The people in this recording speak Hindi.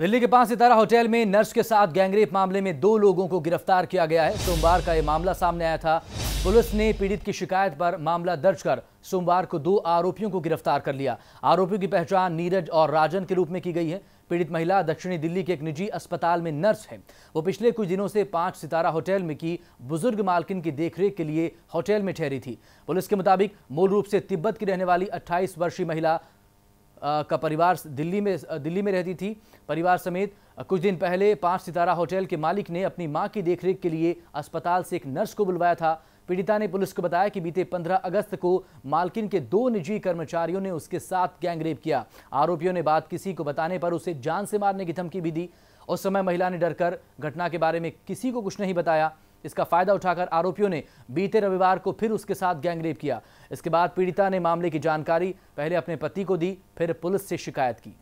दिल्ली के पांच सितारा होटल में नर्स के साथ गैंगरेप मामले में दो लोगों को गिरफ्तार किया गया है सोमवार का यह मामला सामने आया था पुलिस ने पीड़ित की शिकायत पर मामला दर्ज कर सोमवार को दो आरोपियों को गिरफ्तार कर लिया आरोपियों की पहचान नीरज और राजन के रूप में की गई है पीड़ित महिला दक्षिणी दिल्ली के एक निजी अस्पताल में नर्स है वो पिछले कुछ दिनों से पांच सितारा होटल में की बुजुर्ग मालकिन की देखरेख के लिए होटल में ठहरी थी पुलिस के मुताबिक मूल रूप से तिब्बत की रहने वाली अट्ठाईस वर्षीय महिला का परिवार दिल्ली में दिल्ली में रहती थी परिवार समेत कुछ दिन पहले पांच सितारा होटल के मालिक ने अपनी मां की देखरेख के लिए अस्पताल से एक नर्स को बुलवाया था पीड़िता ने पुलिस को बताया कि बीते 15 अगस्त को मालकिन के दो निजी कर्मचारियों ने उसके साथ गैंगरेप किया आरोपियों ने बात किसी को बताने पर उसे जान से मारने की धमकी भी दी उस समय महिला ने डरकर घटना के बारे में किसी को कुछ नहीं बताया इसका फायदा उठाकर आरोपियों ने बीते रविवार को फिर उसके साथ गैंगरेप किया इसके बाद पीड़िता ने मामले की जानकारी पहले अपने पति को दी फिर पुलिस से शिकायत की